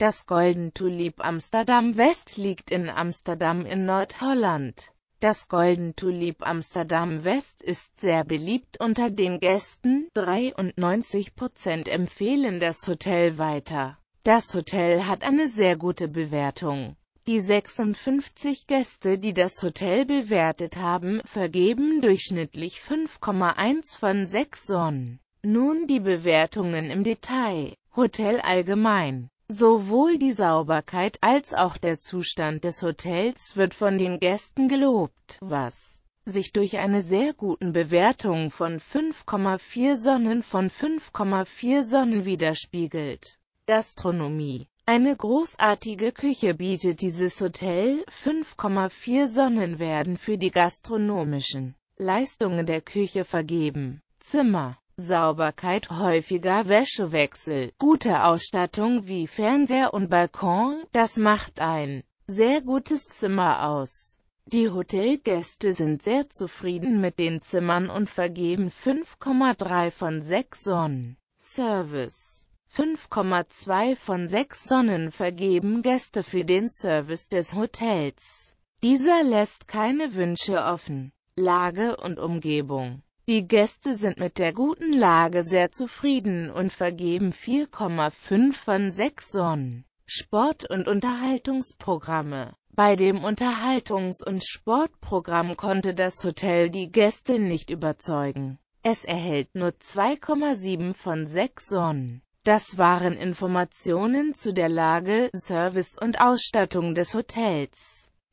Das Golden Tulip Amsterdam West liegt in Amsterdam in Nordholland. Das Golden Tulip Amsterdam West ist sehr beliebt unter den Gästen, 93% empfehlen das Hotel weiter. Das Hotel hat eine sehr gute Bewertung. Die 56 Gäste, die das Hotel bewertet haben, vergeben durchschnittlich 5,1 von 6 Sonnen. Nun die Bewertungen im Detail. Hotel allgemein Sowohl die Sauberkeit als auch der Zustand des Hotels wird von den Gästen gelobt, was sich durch eine sehr guten Bewertung von 5,4 Sonnen von 5,4 Sonnen widerspiegelt. Gastronomie eine großartige Küche bietet dieses Hotel, 5,4 Sonnen werden für die gastronomischen Leistungen der Küche vergeben. Zimmer Sauberkeit, häufiger Wäschewechsel, gute Ausstattung wie Fernseher und Balkon, das macht ein sehr gutes Zimmer aus. Die Hotelgäste sind sehr zufrieden mit den Zimmern und vergeben 5,3 von 6 Sonnen. Service 5,2 von 6 Sonnen vergeben Gäste für den Service des Hotels. Dieser lässt keine Wünsche offen. Lage und Umgebung die Gäste sind mit der guten Lage sehr zufrieden und vergeben 4,5 von 6 Sonnen. Sport- und Unterhaltungsprogramme Bei dem Unterhaltungs- und Sportprogramm konnte das Hotel die Gäste nicht überzeugen. Es erhält nur 2,7 von 6 Sonnen. Das waren Informationen zu der Lage, Service und Ausstattung des Hotels.